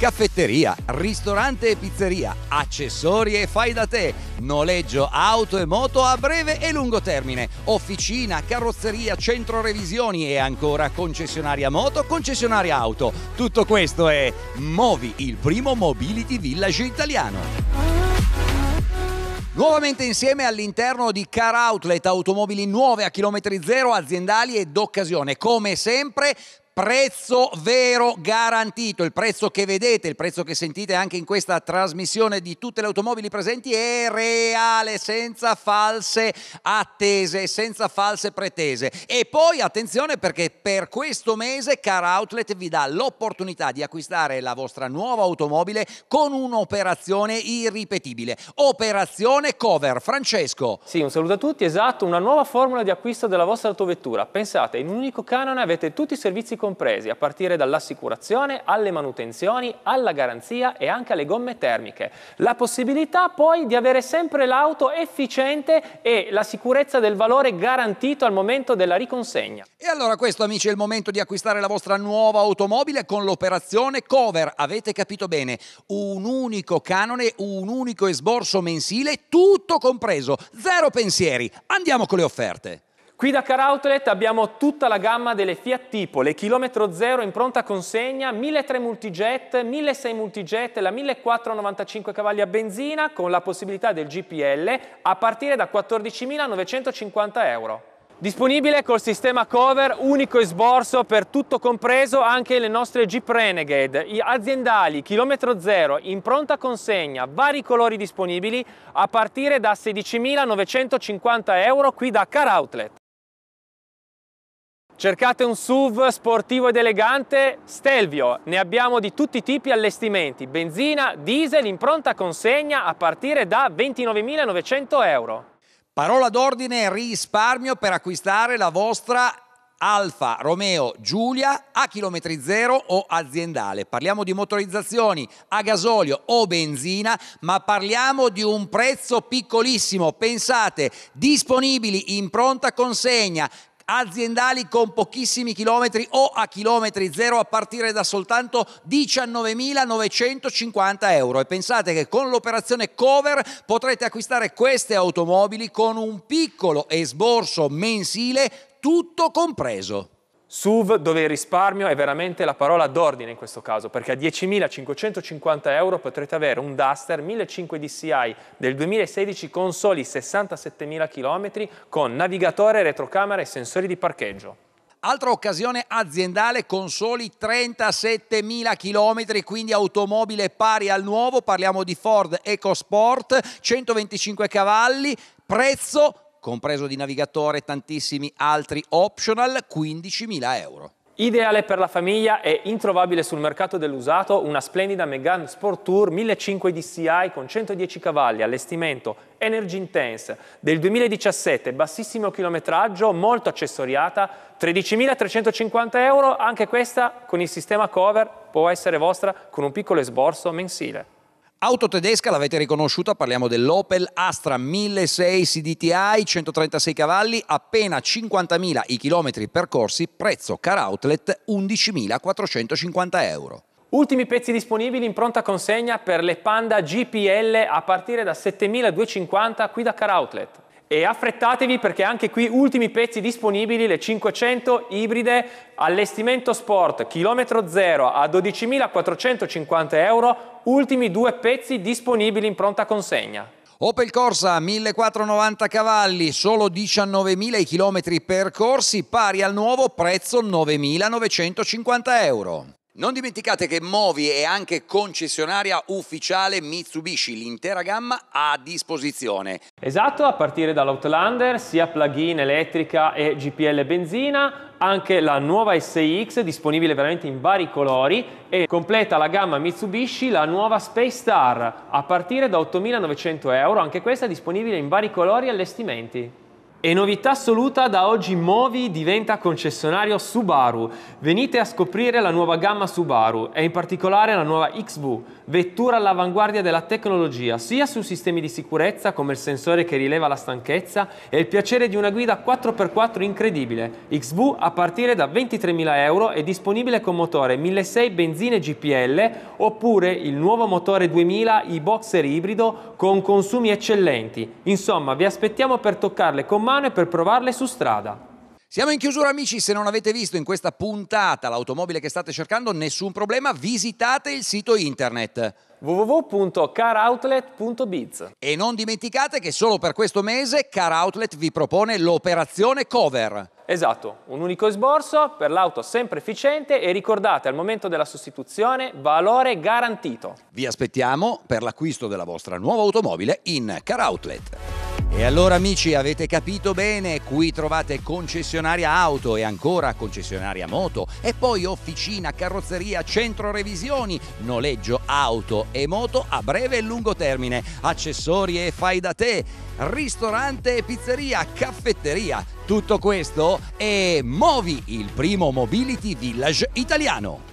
caffetteria, ristorante e pizzeria, accessori e fai da te, noleggio auto e moto a breve e lungo termine, officina, carrozzeria, centro revisioni e ancora concessionaria moto, concessionaria auto. Tutto questo è Movi, il primo mobility village italiano. Nuovamente insieme all'interno di Car Outlet, automobili nuove a chilometri zero, aziendali ed occasione. Come sempre, prezzo vero garantito, il prezzo che vedete, il prezzo che sentite anche in questa trasmissione di tutte le automobili presenti è reale, senza false attese, senza false pretese. E poi attenzione perché per questo mese Car Outlet vi dà l'opportunità di acquistare la vostra nuova automobile con un'operazione irripetibile. Operazione cover. Francesco. Sì, un saluto a tutti, esatto, una nuova formula di acquisto della vostra autovettura. Pensate, in un unico canone avete tutti i servizi completi compresi, a partire dall'assicurazione, alle manutenzioni, alla garanzia e anche alle gomme termiche. La possibilità poi di avere sempre l'auto efficiente e la sicurezza del valore garantito al momento della riconsegna. E allora questo amici è il momento di acquistare la vostra nuova automobile con l'operazione Cover. Avete capito bene, un unico canone, un unico esborso mensile, tutto compreso, zero pensieri. Andiamo con le offerte. Qui da Car Outlet abbiamo tutta la gamma delle Fiat Tipo, le chilometro zero in pronta consegna, 1.300 multijet, 1.600 multijet, la 1.495 cavalli a benzina con la possibilità del GPL a partire da 14.950 euro. Disponibile col sistema cover, unico esborso per tutto compreso anche le nostre Jeep Renegade, aziendali, chilometro zero, in pronta consegna, vari colori disponibili a partire da 16.950 euro qui da Car Outlet. Cercate un SUV sportivo ed elegante? Stelvio, ne abbiamo di tutti i tipi allestimenti, benzina, diesel in pronta consegna a partire da 29.900 euro. Parola d'ordine risparmio per acquistare la vostra Alfa Romeo Giulia a chilometri zero o aziendale. Parliamo di motorizzazioni a gasolio o benzina, ma parliamo di un prezzo piccolissimo. Pensate, disponibili in pronta consegna, aziendali con pochissimi chilometri o a chilometri zero a partire da soltanto 19.950 euro. E pensate che con l'operazione cover potrete acquistare queste automobili con un piccolo esborso mensile tutto compreso. SUV dove il risparmio è veramente la parola d'ordine in questo caso, perché a 10.550 euro potrete avere un Duster 1.500 DCI del 2016 con soli 67.000 km con navigatore, retrocamera e sensori di parcheggio. Altra occasione aziendale con soli 37.000 km, quindi automobile pari al nuovo, parliamo di Ford EcoSport, 125 cavalli, prezzo compreso di navigatore e tantissimi altri optional, 15.000 euro. Ideale per la famiglia e introvabile sul mercato dell'usato una splendida Megane Sport Tour 1.500 DCI con 110 cavalli, allestimento Energy Intense del 2017, bassissimo chilometraggio, molto accessoriata, 13.350 euro, anche questa con il sistema cover può essere vostra con un piccolo esborso mensile. Auto tedesca, l'avete riconosciuta, parliamo dell'Opel Astra 1600 CDTI, 136 cavalli, appena 50.000 i chilometri percorsi, prezzo car outlet 11.450 euro. Ultimi pezzi disponibili in pronta consegna per le Panda GPL a partire da 7.250 qui da car outlet e affrettatevi perché anche qui ultimi pezzi disponibili, le 500 ibride, allestimento sport, chilometro zero a 12.450 euro, ultimi due pezzi disponibili in pronta consegna. Opel Corsa 1490 cavalli, solo 19.000 km percorsi, pari al nuovo prezzo 9.950 euro. Non dimenticate che Movi è anche concessionaria ufficiale Mitsubishi, l'intera gamma a disposizione. Esatto, a partire dall'Outlander, sia plug-in elettrica e GPL benzina, anche la nuova SIX disponibile veramente in vari colori e completa la gamma Mitsubishi la nuova Space Star a partire da 8.900 euro, anche questa disponibile in vari colori e allestimenti. E novità assoluta, da oggi Movi diventa concessionario Subaru. Venite a scoprire la nuova gamma Subaru e in particolare la nuova XV, vettura all'avanguardia della tecnologia, sia su sistemi di sicurezza come il sensore che rileva la stanchezza e il piacere di una guida 4x4 incredibile. XV a partire da 23.000 euro è disponibile con motore 1.600 benzine GPL oppure il nuovo motore 2000 i boxer ibrido con consumi eccellenti. Insomma, vi aspettiamo per toccarle con mano mano e per provarle su strada. Siamo in chiusura amici, se non avete visto in questa puntata l'automobile che state cercando, nessun problema, visitate il sito internet www.caroutlet.biz E non dimenticate che solo per questo mese Car Outlet vi propone l'operazione cover. Esatto, un unico sborso per l'auto sempre efficiente e ricordate al momento della sostituzione valore garantito. Vi aspettiamo per l'acquisto della vostra nuova automobile in Car Outlet. E allora amici avete capito bene, qui trovate concessionaria auto e ancora concessionaria moto e poi officina, carrozzeria, centro revisioni, noleggio auto e moto a breve e lungo termine, accessori e fai da te, ristorante e pizzeria, caffetteria. Tutto questo e Movi, il primo mobility village italiano.